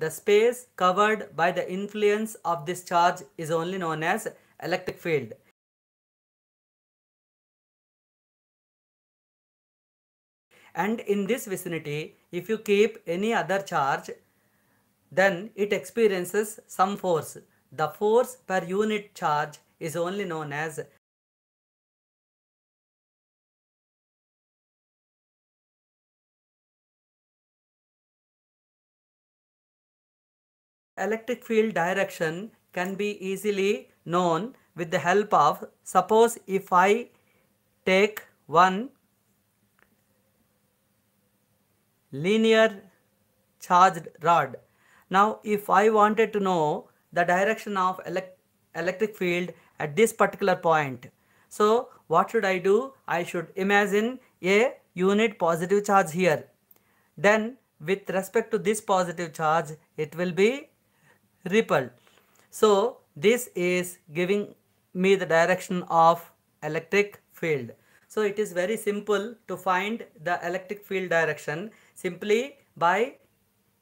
The space covered by the influence of this charge is only known as electric field. And in this vicinity, if you keep any other charge, then it experiences some force. The force per unit charge is only known as electric field direction can be easily known with the help of suppose if I take one linear charged rod. Now if I wanted to know the direction of elect electric field at this particular point. So what should I do? I should imagine a unit positive charge here. Then with respect to this positive charge, it will be ripple. So this is giving me the direction of electric field. So it is very simple to find the electric field direction simply by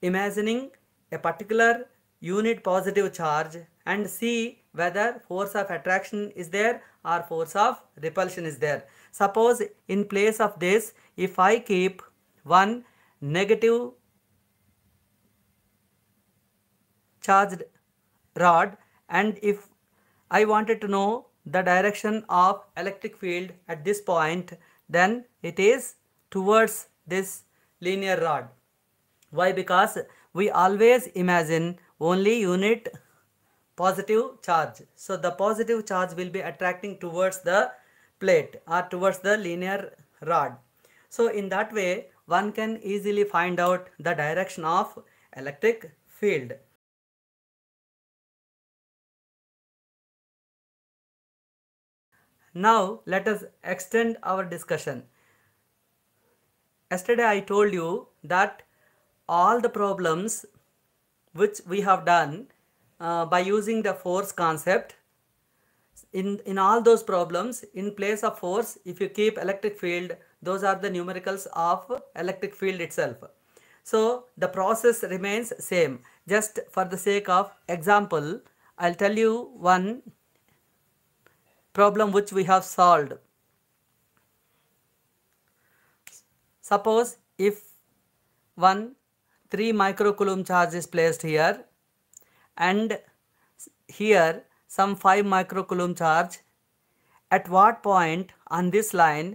imagining a particular unit positive charge and see whether force of attraction is there or force of repulsion is there. Suppose in place of this if I keep one negative charged rod and if I wanted to know the direction of electric field at this point then it is towards this linear rod. Why? Because we always imagine only unit positive charge. So the positive charge will be attracting towards the plate or towards the linear rod. So in that way one can easily find out the direction of electric field. Now let us extend our discussion. Yesterday I told you that all the problems which we have done uh, by using the force concept in, in all those problems in place of force if you keep electric field those are the numericals of electric field itself. So the process remains same just for the sake of example I'll tell you one problem which we have solved. Suppose if one 3 microcoulomb charge is placed here and here some 5 microcoulomb charge at what point on this line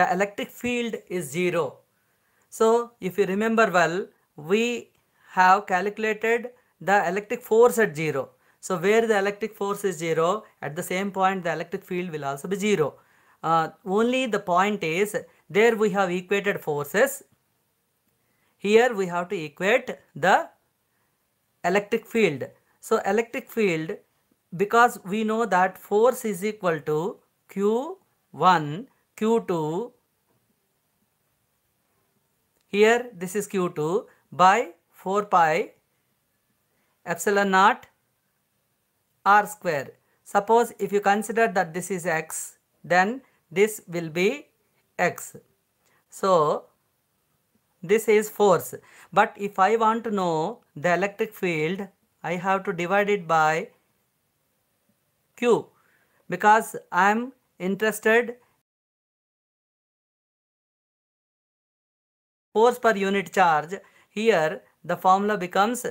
the electric field is zero. So if you remember well, we have calculated the electric force at zero. So where the electric force is 0, at the same point the electric field will also be 0. Uh, only the point is there we have equated forces. Here we have to equate the electric field. So electric field because we know that force is equal to Q1, Q2, here this is Q2 by 4 pi epsilon naught r square. Suppose if you consider that this is x, then this will be x. So, this is force. But if I want to know the electric field, I have to divide it by q because I am interested force per unit charge. Here the formula becomes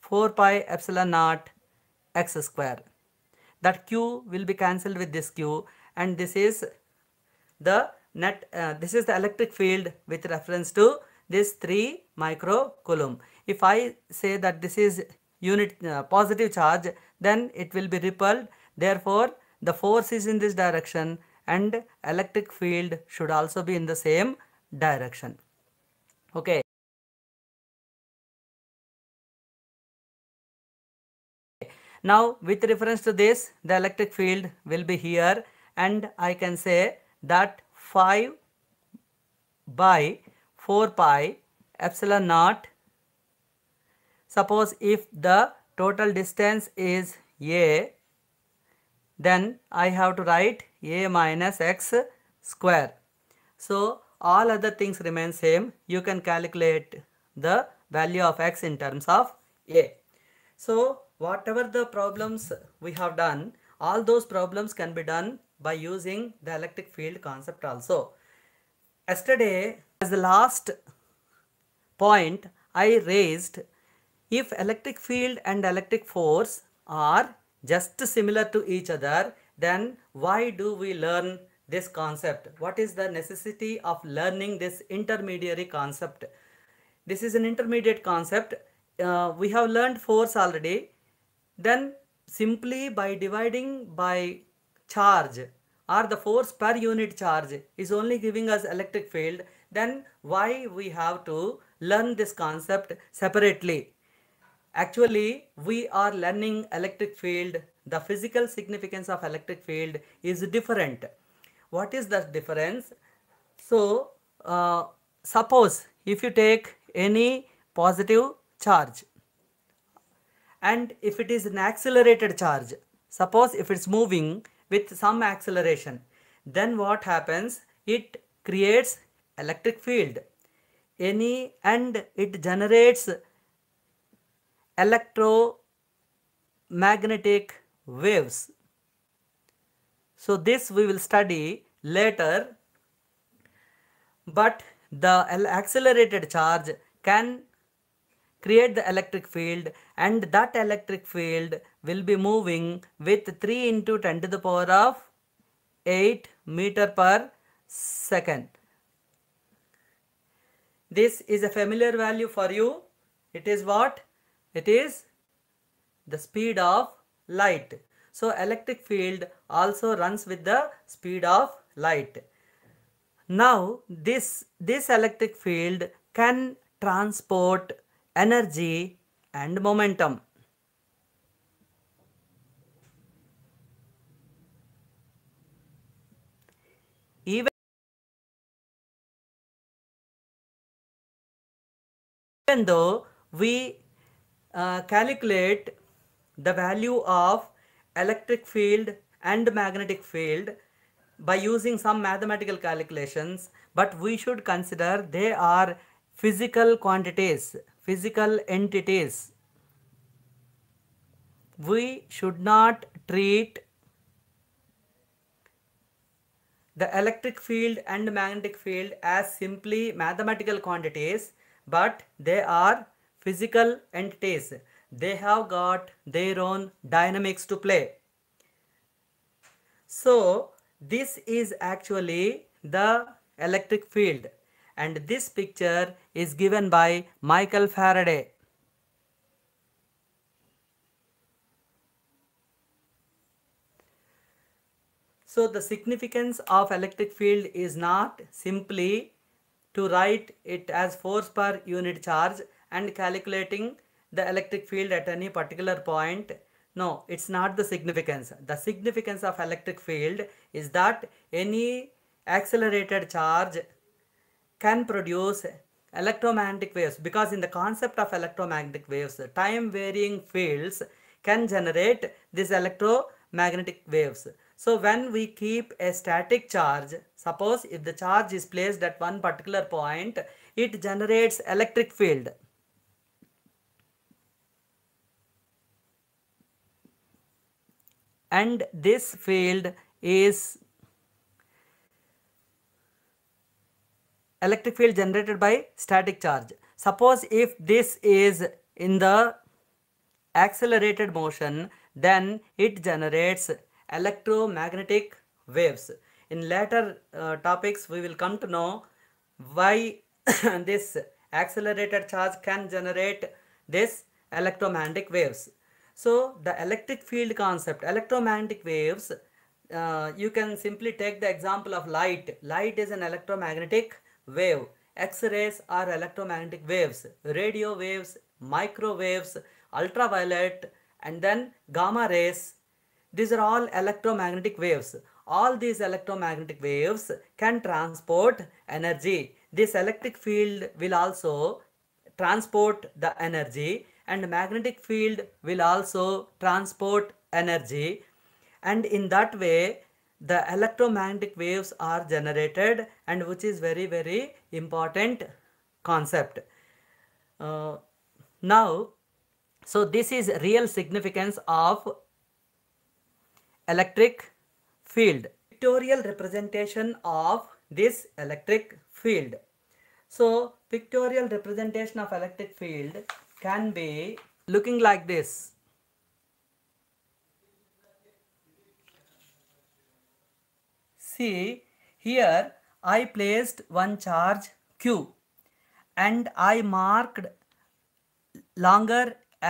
4 pi epsilon naught x square that q will be cancelled with this q and this is the net uh, this is the electric field with reference to this 3 micro coulomb if i say that this is unit uh, positive charge then it will be repelled therefore the force is in this direction and electric field should also be in the same direction okay Now with reference to this, the electric field will be here and I can say that 5 by 4 pi epsilon naught. Suppose if the total distance is A, then I have to write A minus x square. So all other things remain same. You can calculate the value of x in terms of A. So whatever the problems we have done, all those problems can be done by using the electric field concept also. Yesterday, as the last point, I raised if electric field and electric force are just similar to each other, then why do we learn this concept? What is the necessity of learning this intermediary concept? This is an intermediate concept. Uh, we have learned force already then simply by dividing by charge or the force per unit charge is only giving us electric field then why we have to learn this concept separately actually we are learning electric field the physical significance of electric field is different what is the difference so uh, suppose if you take any positive charge and if it is an accelerated charge suppose if it's moving with some acceleration then what happens it creates electric field any and it generates electromagnetic waves so this we will study later but the accelerated charge can create the electric field and that electric field will be moving with 3 into 10 to the power of 8 meter per second. This is a familiar value for you. It is what? It is the speed of light. So electric field also runs with the speed of light. Now this, this electric field can transport energy and momentum. Even though we uh, calculate the value of electric field and magnetic field by using some mathematical calculations, but we should consider they are physical quantities physical entities. We should not treat the electric field and magnetic field as simply mathematical quantities, but they are physical entities. They have got their own dynamics to play. So, this is actually the electric field and this picture is given by Michael Faraday. So the significance of electric field is not simply to write it as force per unit charge and calculating the electric field at any particular point. No, it's not the significance. The significance of electric field is that any accelerated charge can produce electromagnetic waves because in the concept of electromagnetic waves, time varying fields can generate these electromagnetic waves. So when we keep a static charge, suppose if the charge is placed at one particular point, it generates electric field. And this field is electric field generated by static charge. Suppose if this is in the accelerated motion, then it generates electromagnetic waves. In later uh, topics, we will come to know why this accelerated charge can generate this electromagnetic waves. So the electric field concept, electromagnetic waves, uh, you can simply take the example of light. Light is an electromagnetic wave. X-rays are electromagnetic waves, radio waves, microwaves, ultraviolet, and then gamma rays. These are all electromagnetic waves. All these electromagnetic waves can transport energy. This electric field will also transport the energy and magnetic field will also transport energy and in that way the electromagnetic waves are generated and which is very very important concept uh, now so this is real significance of electric field pictorial representation of this electric field so pictorial representation of electric field can be looking like this See, here I placed one charge Q and I marked longer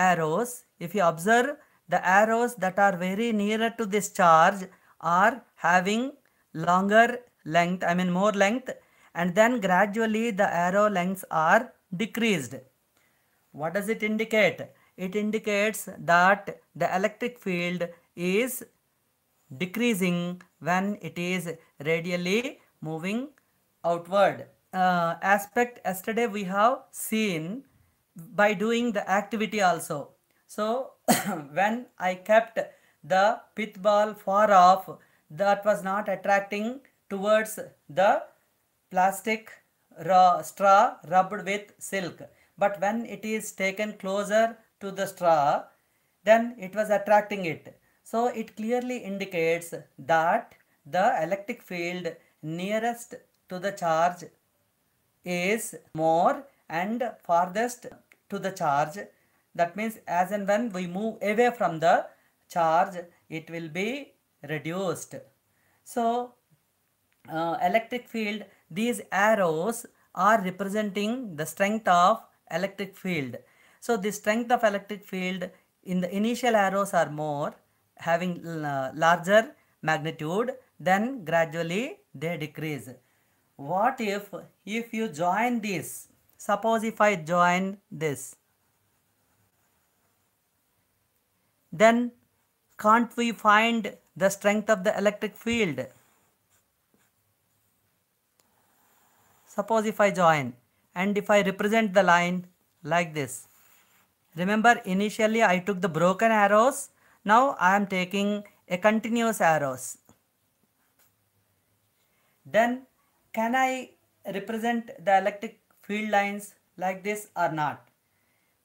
arrows. If you observe, the arrows that are very nearer to this charge are having longer length, I mean more length, and then gradually the arrow lengths are decreased. What does it indicate? It indicates that the electric field is decreasing when it is radially moving outward. Uh, aspect yesterday we have seen by doing the activity also. So when I kept the pit ball far off, that was not attracting towards the plastic raw straw rubbed with silk. But when it is taken closer to the straw, then it was attracting it. So it clearly indicates that the electric field nearest to the charge is more and farthest to the charge. That means as and when we move away from the charge, it will be reduced. So uh, electric field, these arrows are representing the strength of electric field. So the strength of electric field in the initial arrows are more having larger magnitude, then gradually they decrease. What if, if you join this, suppose if I join this, then can't we find the strength of the electric field? Suppose if I join and if I represent the line like this. Remember initially I took the broken arrows now I am taking a continuous arrows. Then can I represent the electric field lines like this or not?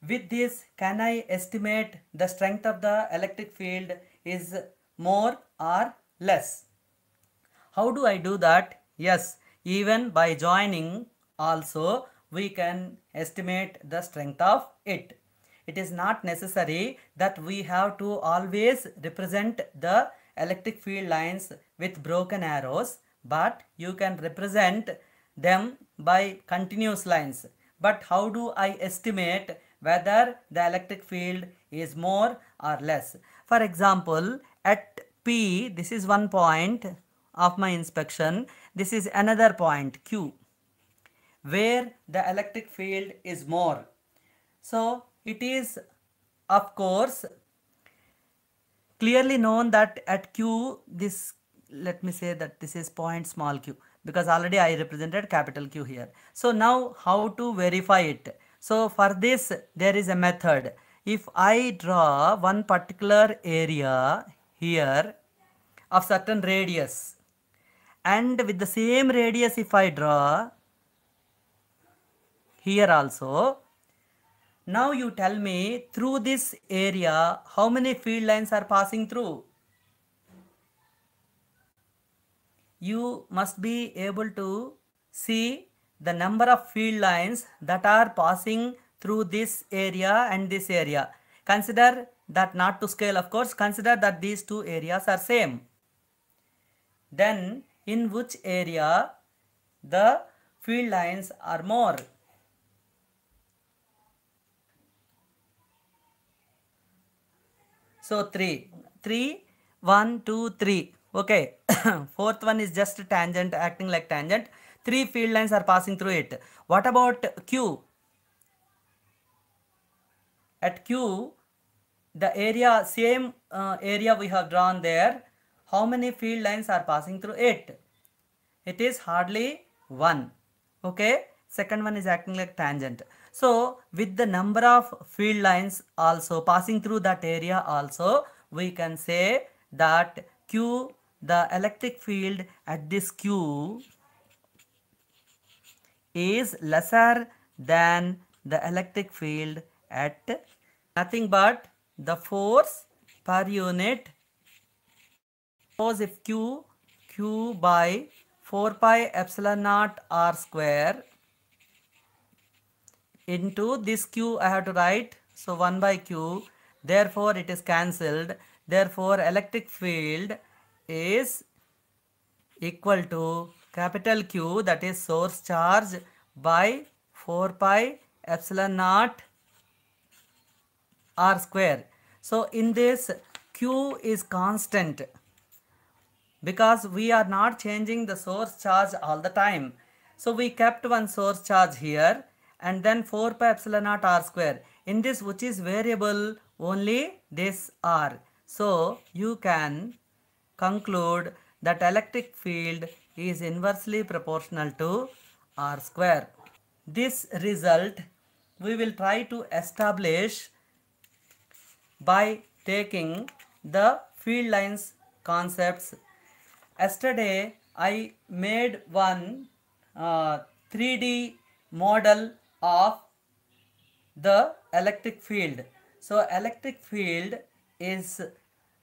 With this, can I estimate the strength of the electric field is more or less? How do I do that? Yes, even by joining also we can estimate the strength of it it is not necessary that we have to always represent the electric field lines with broken arrows but you can represent them by continuous lines but how do I estimate whether the electric field is more or less. For example, at P, this is one point of my inspection, this is another point Q, where the electric field is more. So, it is, of course, clearly known that at Q, this, let me say that this is point small q because already I represented capital Q here. So now how to verify it? So for this, there is a method. If I draw one particular area here of certain radius and with the same radius if I draw here also now you tell me through this area, how many field lines are passing through? You must be able to see the number of field lines that are passing through this area and this area. Consider that not to scale of course, consider that these two areas are same. Then in which area the field lines are more? So three, three, one, two, three. Okay, fourth one is just tangent, acting like tangent. Three field lines are passing through it. What about Q? At Q, the area, same uh, area we have drawn there, how many field lines are passing through it? It is hardly 1. Okay, second one is acting like tangent. So with the number of field lines also passing through that area also, we can say that Q, the electric field at this Q is lesser than the electric field at nothing but the force per unit. Suppose if Q, Q by 4 pi epsilon naught r square into this q I have to write. So 1 by q. Therefore, it is cancelled. Therefore, electric field is equal to capital Q that is source charge by 4 pi epsilon naught r square. So, in this Q is constant because we are not changing the source charge all the time. So, we kept one source charge here and then 4 pi epsilon naught r square. In this which is variable only this r. So you can conclude that electric field is inversely proportional to r square. This result we will try to establish by taking the field lines concepts. Yesterday I made one uh, 3D model of the electric field. So electric field is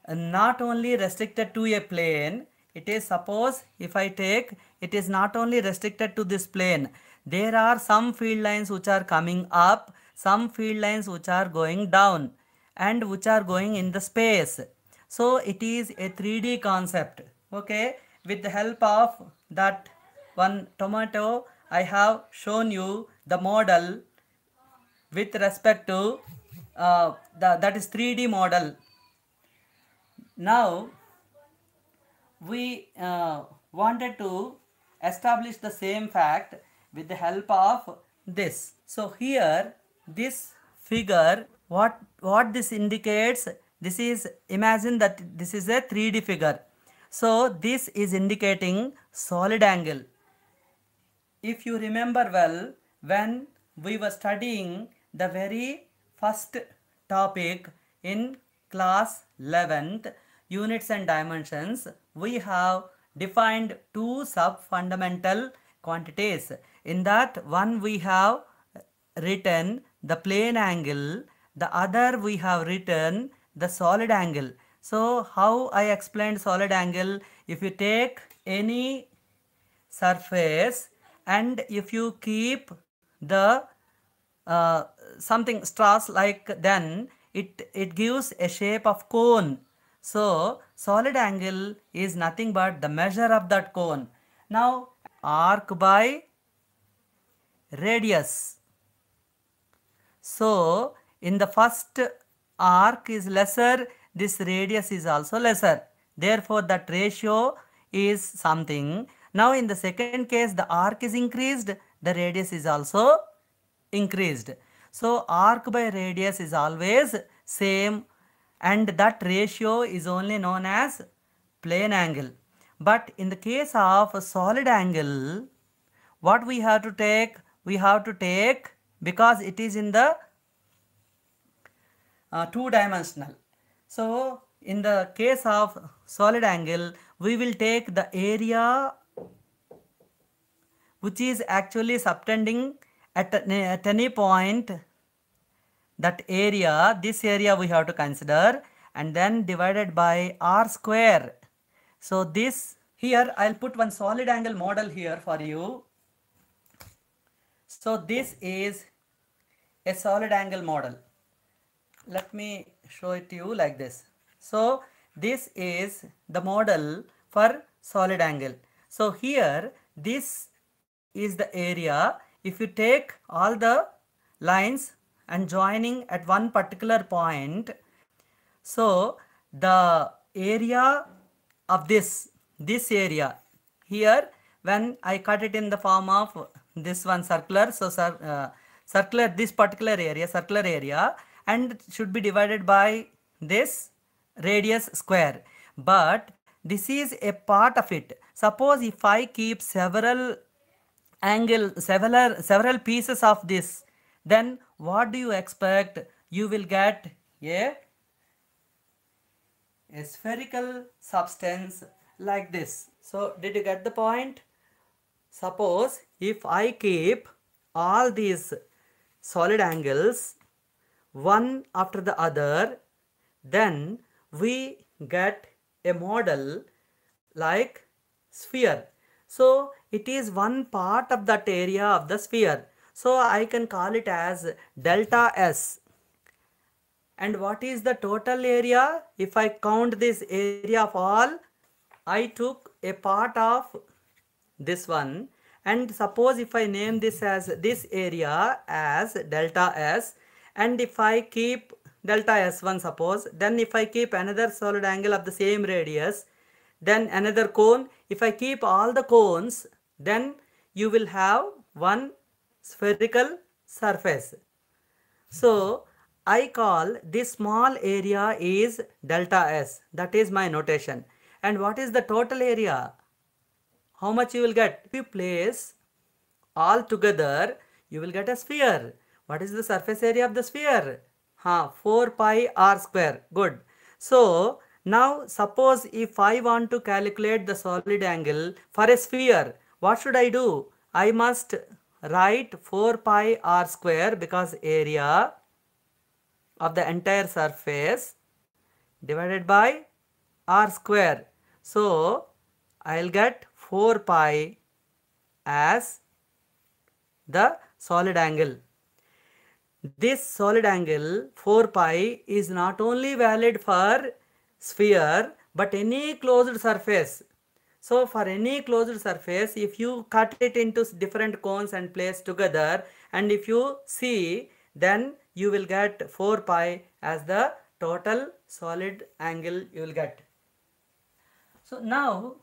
not only restricted to a plane. It is suppose if I take it is not only restricted to this plane. There are some field lines which are coming up, some field lines which are going down and which are going in the space. So it is a 3D concept. Okay. With the help of that one tomato I have shown you the model with respect to uh, the, that is 3D model. Now, we uh, wanted to establish the same fact with the help of this. So here, this figure, what, what this indicates, this is, imagine that this is a 3D figure. So this is indicating solid angle. If you remember well, when we were studying the very first topic in class 11th units and dimensions we have defined two sub fundamental quantities in that one we have written the plane angle the other we have written the solid angle so how I explained solid angle if you take any surface and if you keep the uh, something straws like then it it gives a shape of cone so solid angle is nothing but the measure of that cone now arc by radius so in the first arc is lesser this radius is also lesser therefore that ratio is something now in the second case the arc is increased the radius is also increased. So arc by radius is always same and that ratio is only known as plane angle. But in the case of a solid angle, what we have to take? We have to take because it is in the uh, two dimensional. So in the case of solid angle, we will take the area which is actually subtending at, at any point that area, this area we have to consider and then divided by r square. So this here I'll put one solid angle model here for you. So this is a solid angle model. Let me show it to you like this. So this is the model for solid angle. So here this is the area. If you take all the lines and joining at one particular point, so the area of this, this area here, when I cut it in the form of this one circular, so uh, circular, this particular area, circular area, and should be divided by this radius square. But this is a part of it. Suppose if I keep several angle several several pieces of this then what do you expect you will get a, a spherical substance like this so did you get the point suppose if i keep all these solid angles one after the other then we get a model like sphere so it is one part of that area of the sphere. So I can call it as delta S. And what is the total area? If I count this area of all, I took a part of this one. And suppose if I name this as this area as delta S and if I keep delta S1 suppose, then if I keep another solid angle of the same radius, then another cone, if I keep all the cones then you will have one spherical surface. So I call this small area is delta S. That is my notation. And what is the total area? How much you will get? If you place all together, you will get a sphere. What is the surface area of the sphere? Huh, 4 pi r square. Good. So now suppose if I want to calculate the solid angle for a sphere, what should I do? I must write 4 pi r square because area of the entire surface divided by r square. So, I'll get 4 pi as the solid angle. This solid angle 4 pi is not only valid for sphere but any closed surface so for any closed surface, if you cut it into different cones and place together, and if you see, then you will get 4 pi as the total solid angle you will get. So now,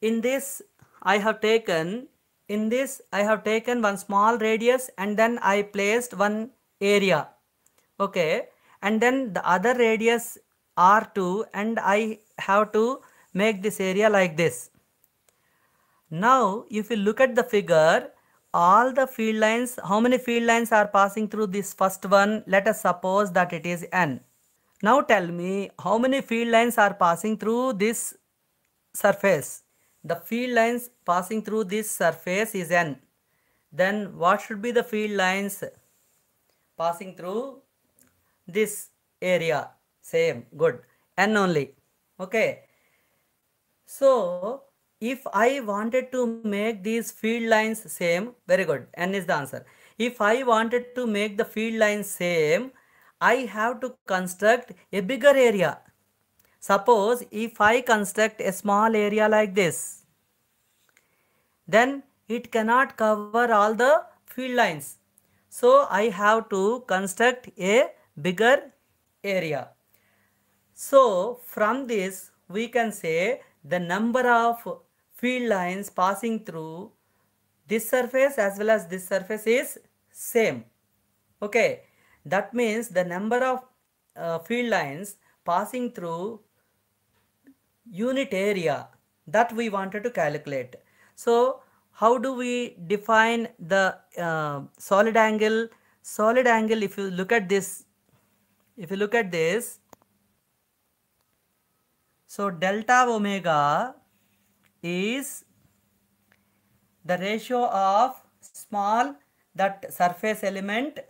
in this I have taken, in this I have taken one small radius and then I placed one area, okay, and then the other radius R2 and I have to make this area like this. Now, if you look at the figure, all the field lines, how many field lines are passing through this first one? Let us suppose that it is n. Now tell me, how many field lines are passing through this surface? The field lines passing through this surface is n. Then what should be the field lines passing through this area? Same, good, n only, okay. So if I wanted to make these field lines same, very good, n is the answer. If I wanted to make the field lines same, I have to construct a bigger area. Suppose if I construct a small area like this, then it cannot cover all the field lines. So I have to construct a bigger area. So from this we can say the number of field lines passing through this surface as well as this surface is same. Okay, that means the number of uh, field lines passing through unit area that we wanted to calculate. So, how do we define the uh, solid angle? Solid angle, if you look at this, if you look at this, so delta omega is the ratio of small that surface element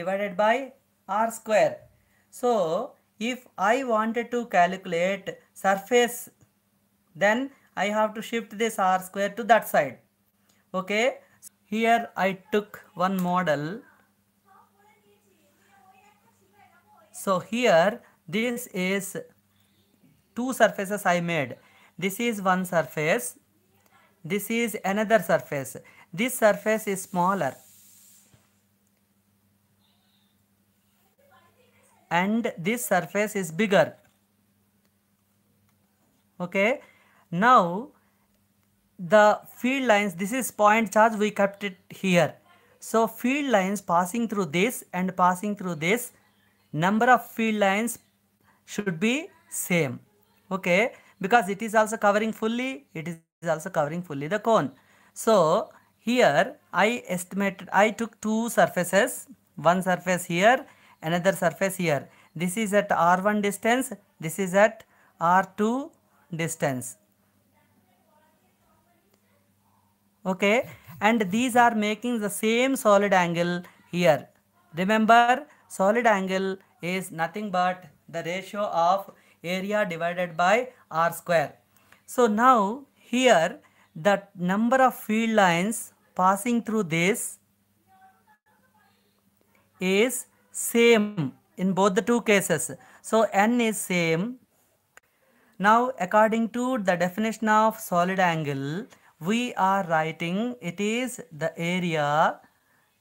divided by r square. So if I wanted to calculate surface then I have to shift this r square to that side. Okay. Here I took one model. So here this is two surfaces I made. This is one surface. This is another surface. This surface is smaller. And this surface is bigger. Okay. Now, the field lines, this is point charge, we kept it here. So, field lines passing through this and passing through this, number of field lines should be same okay because it is also covering fully it is also covering fully the cone so here i estimated i took two surfaces one surface here another surface here this is at r1 distance this is at r2 distance okay and these are making the same solid angle here remember solid angle is nothing but the ratio of area divided by r square. So now here the number of field lines passing through this is same in both the two cases. So n is same. Now according to the definition of solid angle, we are writing it is the area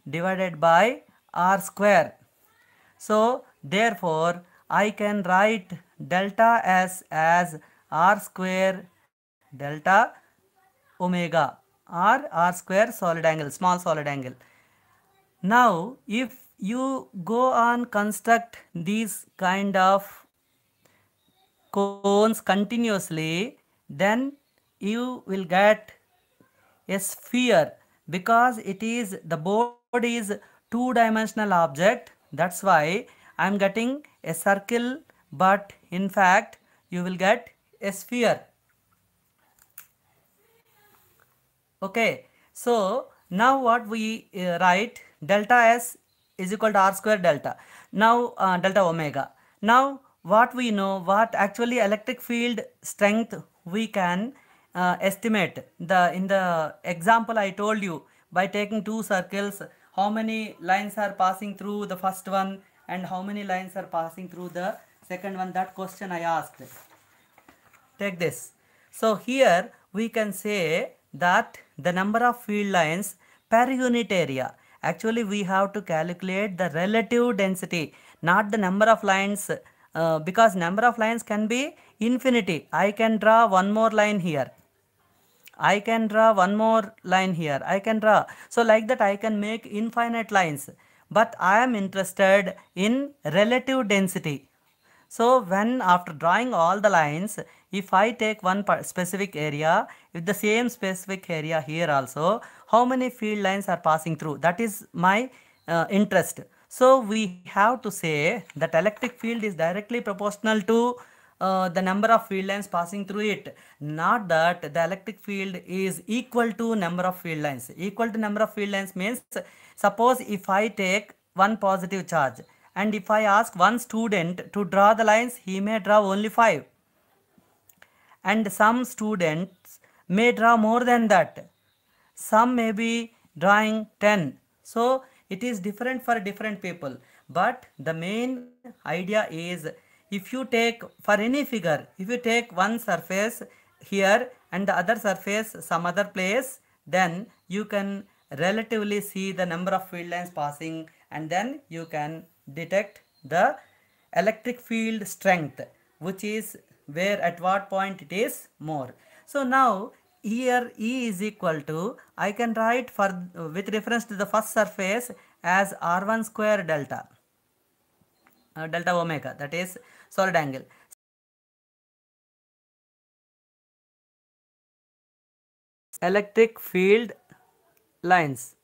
divided by r square. So therefore I can write delta S as r square delta omega or r square solid angle, small solid angle. Now, if you go on construct these kind of cones continuously, then you will get a sphere because it is the board is two dimensional object. That's why I'm getting a circle but in fact you will get a sphere okay so now what we uh, write delta s is equal to r square delta now uh, delta omega now what we know what actually electric field strength we can uh, estimate the in the example i told you by taking two circles how many lines are passing through the first one and how many lines are passing through the second one that question I asked. Take this. So here we can say that the number of field lines per unit area. Actually we have to calculate the relative density not the number of lines uh, because number of lines can be infinity. I can draw one more line here. I can draw one more line here. I can draw. So like that I can make infinite lines but I am interested in relative density. So when after drawing all the lines, if I take one specific area, if the same specific area here also, how many field lines are passing through? That is my uh, interest. So we have to say that electric field is directly proportional to uh, the number of field lines passing through it not that the electric field is equal to number of field lines equal to number of field lines means suppose if i take one positive charge and if i ask one student to draw the lines he may draw only five and some students may draw more than that some may be drawing 10 so it is different for different people but the main idea is if you take for any figure if you take one surface here and the other surface some other place then you can relatively see the number of field lines passing and then you can detect the electric field strength which is where at what point it is more so now here E is equal to I can write for with reference to the first surface as R1 square delta uh, delta omega that is solid angle. Electric field lines.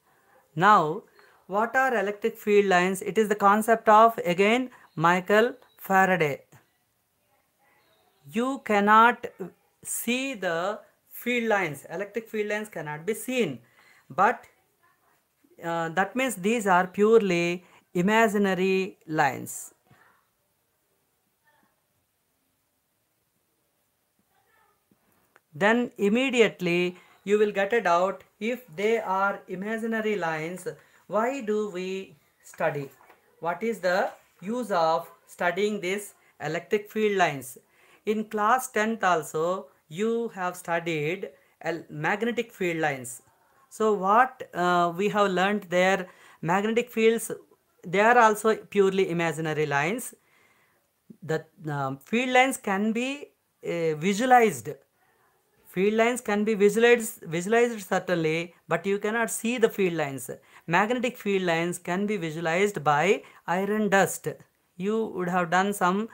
Now, what are electric field lines? It is the concept of again Michael Faraday. You cannot see the field lines, electric field lines cannot be seen, but uh, that means these are purely imaginary lines. then immediately you will get a doubt if they are imaginary lines why do we study what is the use of studying these electric field lines in class 10th also you have studied magnetic field lines so what uh, we have learned there magnetic fields they are also purely imaginary lines the um, field lines can be uh, visualized Field lines can be visualized, visualized subtly, but you cannot see the field lines. Magnetic field lines can be visualized by iron dust. You would have done some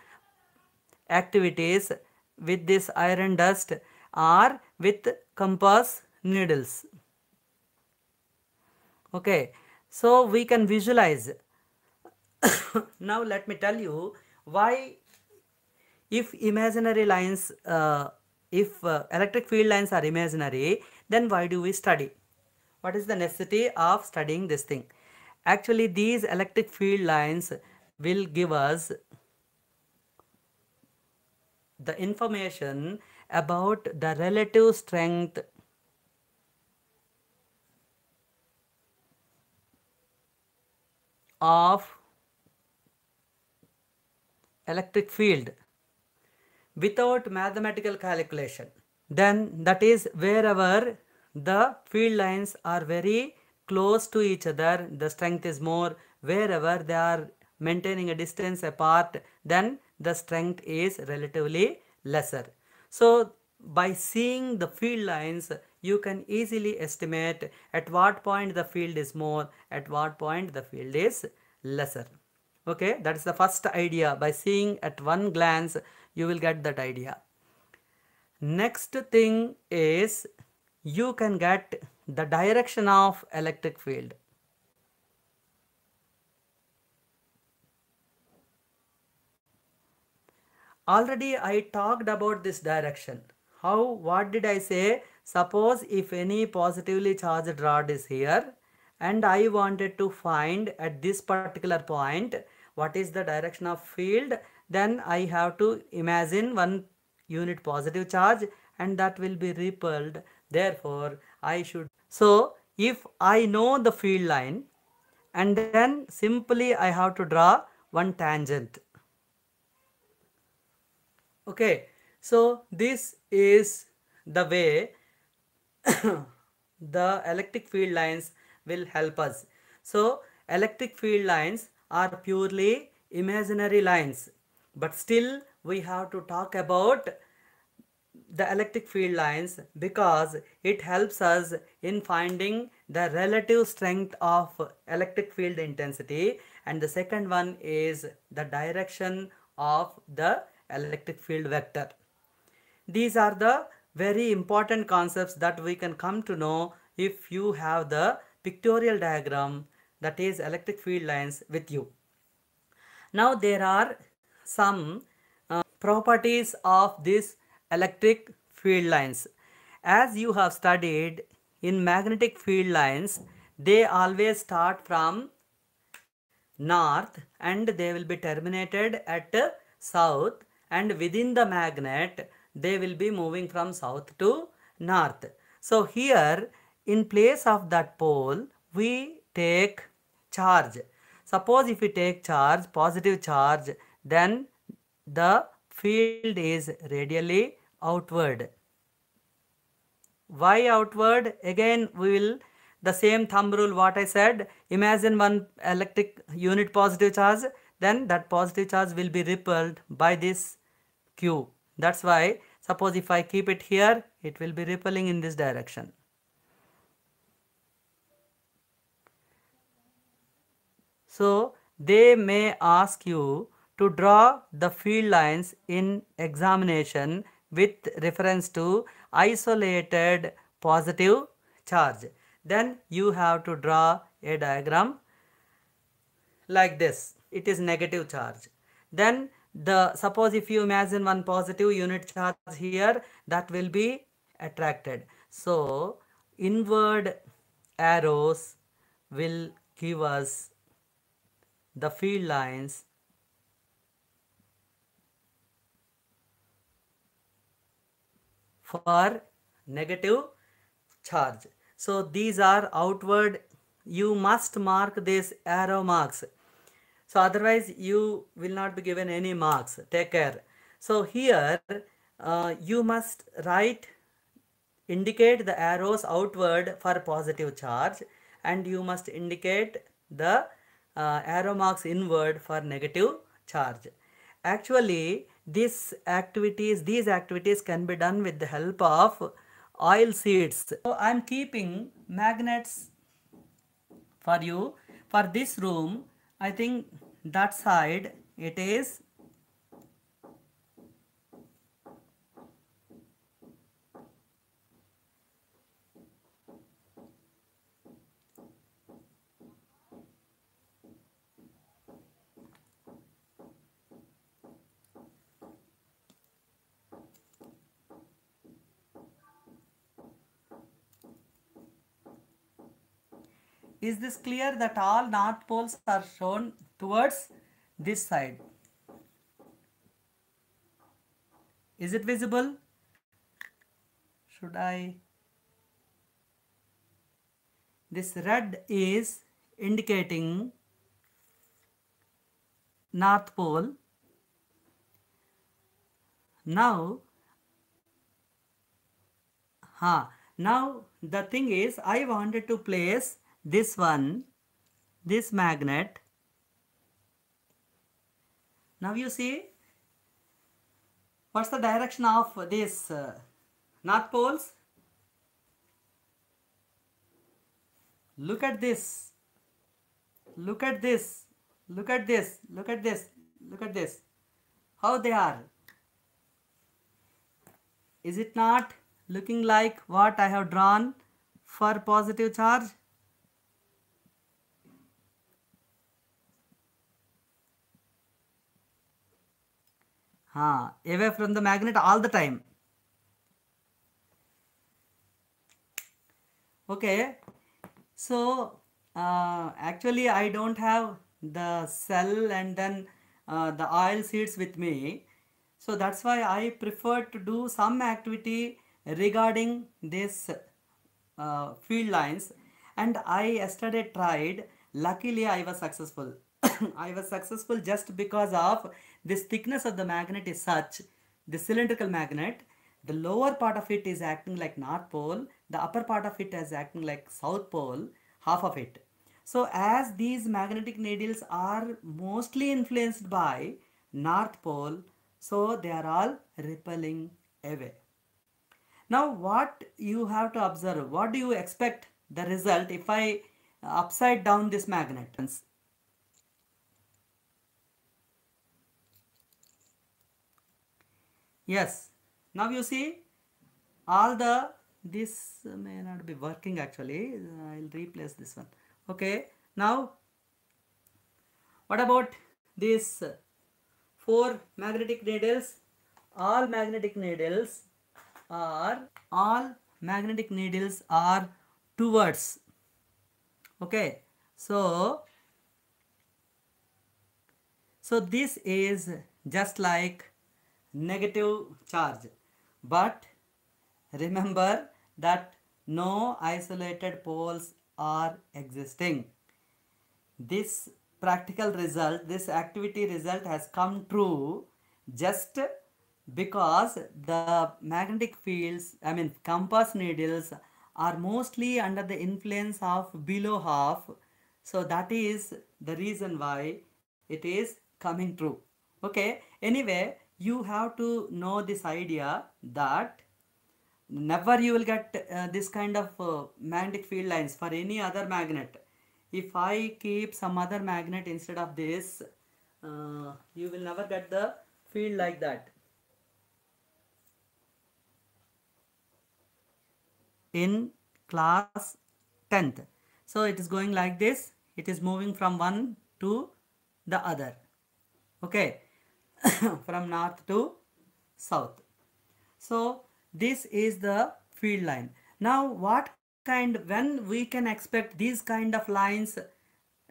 activities with this iron dust or with compass needles. Okay, so we can visualize. now let me tell you why if imaginary lines uh, if uh, electric field lines are imaginary then why do we study what is the necessity of studying this thing actually these electric field lines will give us the information about the relative strength of electric field without mathematical calculation, then that is wherever the field lines are very close to each other, the strength is more. Wherever they are maintaining a distance apart, then the strength is relatively lesser. So by seeing the field lines, you can easily estimate at what point the field is more, at what point the field is lesser. Okay, that is the first idea. By seeing at one glance you will get that idea next thing is you can get the direction of electric field already i talked about this direction how what did i say suppose if any positively charged rod is here and i wanted to find at this particular point what is the direction of field then I have to imagine one unit positive charge and that will be repelled therefore I should so if I know the field line and then simply I have to draw one tangent okay so this is the way the electric field lines will help us so electric field lines are purely imaginary lines but still we have to talk about the electric field lines because it helps us in finding the relative strength of electric field intensity and the second one is the direction of the electric field vector. These are the very important concepts that we can come to know if you have the pictorial diagram that is electric field lines with you. Now there are some uh, properties of these electric field lines. As you have studied in magnetic field lines, they always start from north and they will be terminated at south and within the magnet they will be moving from south to north. So here in place of that pole we take charge. Suppose if we take charge, positive charge then the field is radially outward. Why outward? Again, we will, the same thumb rule what I said, imagine one electric unit positive charge, then that positive charge will be repelled by this Q. That's why, suppose if I keep it here, it will be repelling in this direction. So, they may ask you to draw the field lines in examination with reference to isolated positive charge. Then you have to draw a diagram like this. It is negative charge. Then the suppose if you imagine one positive unit charge here that will be attracted. So inward arrows will give us the field lines for negative charge. So these are outward. You must mark these arrow marks. So otherwise you will not be given any marks. Take care. So here uh, you must write, indicate the arrows outward for positive charge and you must indicate the uh, arrow marks inward for negative charge. Actually, these activities, these activities can be done with the help of oil seeds. So I'm keeping magnets for you. For this room, I think that side it is is this clear that all north poles are shown towards this side? Is it visible? Should I? This red is indicating north pole. Now, huh, now the thing is I wanted to place this one, this magnet. Now you see, what's the direction of this uh, north poles? Look at this. Look at this. Look at this. Look at this. Look at this. How they are. Is it not looking like what I have drawn for positive charge? huh, away from the magnet all the time okay so uh, actually i don't have the cell and then uh, the oil seeds with me so that's why i prefer to do some activity regarding this uh, field lines and i yesterday tried luckily i was successful I was successful just because of this thickness of the magnet is such, the cylindrical magnet, the lower part of it is acting like north pole, the upper part of it is acting like south pole, half of it. So as these magnetic needles are mostly influenced by north pole, so they are all repelling away. Now what you have to observe, what do you expect the result if I upside down this magnet? yes now you see all the this may not be working actually uh, i'll replace this one okay now what about this? four magnetic needles all magnetic needles are all magnetic needles are towards okay so so this is just like negative charge but remember that no isolated poles are existing this practical result this activity result has come true just because the magnetic fields i mean compass needles are mostly under the influence of below half so that is the reason why it is coming true okay anyway you have to know this idea that never you will get uh, this kind of uh, magnetic field lines for any other magnet if i keep some other magnet instead of this uh, you will never get the field like that in class 10th so it is going like this it is moving from one to the other okay from north to south. So this is the field line. Now what kind, when we can expect these kind of lines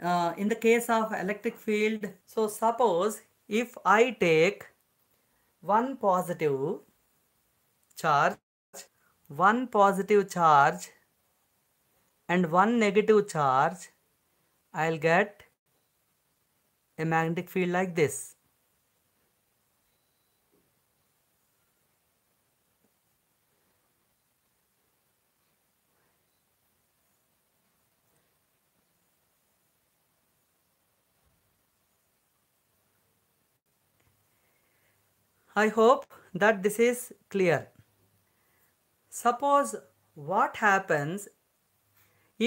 uh, in the case of electric field? So suppose if I take one positive charge, one positive charge and one negative charge, I'll get a magnetic field like this. I hope that this is clear. Suppose what happens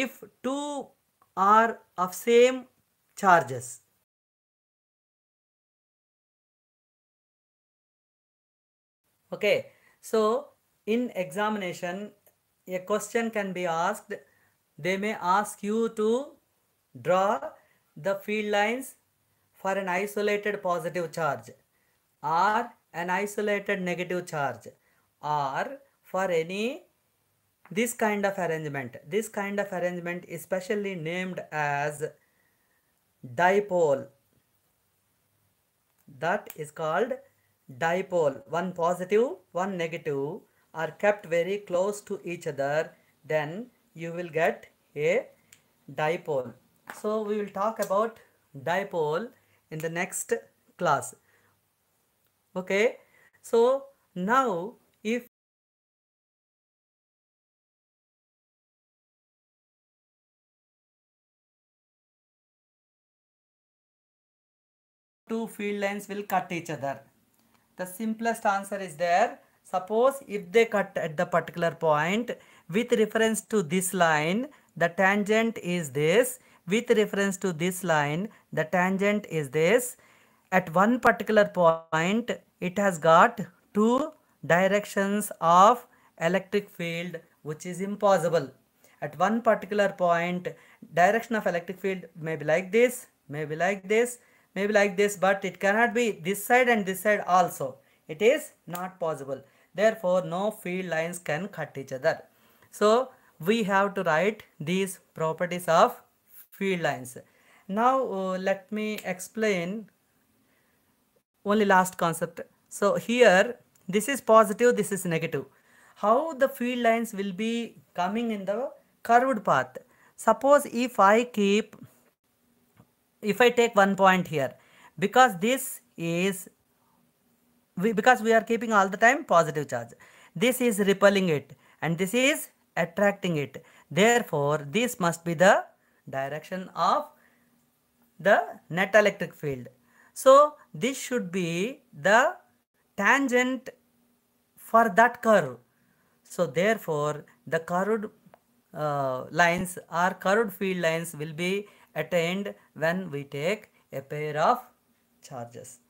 if two are of same charges? Okay, so in examination, a question can be asked. They may ask you to draw the field lines for an isolated positive charge or an isolated negative charge or for any this kind of arrangement this kind of arrangement is specially named as dipole that is called dipole one positive one negative are kept very close to each other then you will get a dipole so we will talk about dipole in the next class okay so now if two field lines will cut each other the simplest answer is there suppose if they cut at the particular point with reference to this line the tangent is this with reference to this line the tangent is this at one particular point it has got two directions of electric field which is impossible at one particular point direction of electric field may be like this may be like this may be like this but it cannot be this side and this side also it is not possible therefore no field lines can cut each other so we have to write these properties of field lines now uh, let me explain only last concept. So here, this is positive, this is negative. How the field lines will be coming in the curved path. Suppose if I keep, if I take one point here, because this is, we, because we are keeping all the time positive charge. This is repelling it and this is attracting it. Therefore, this must be the direction of the net electric field. So this should be the tangent for that curve. So therefore the curved uh, lines or curved field lines will be attained when we take a pair of charges.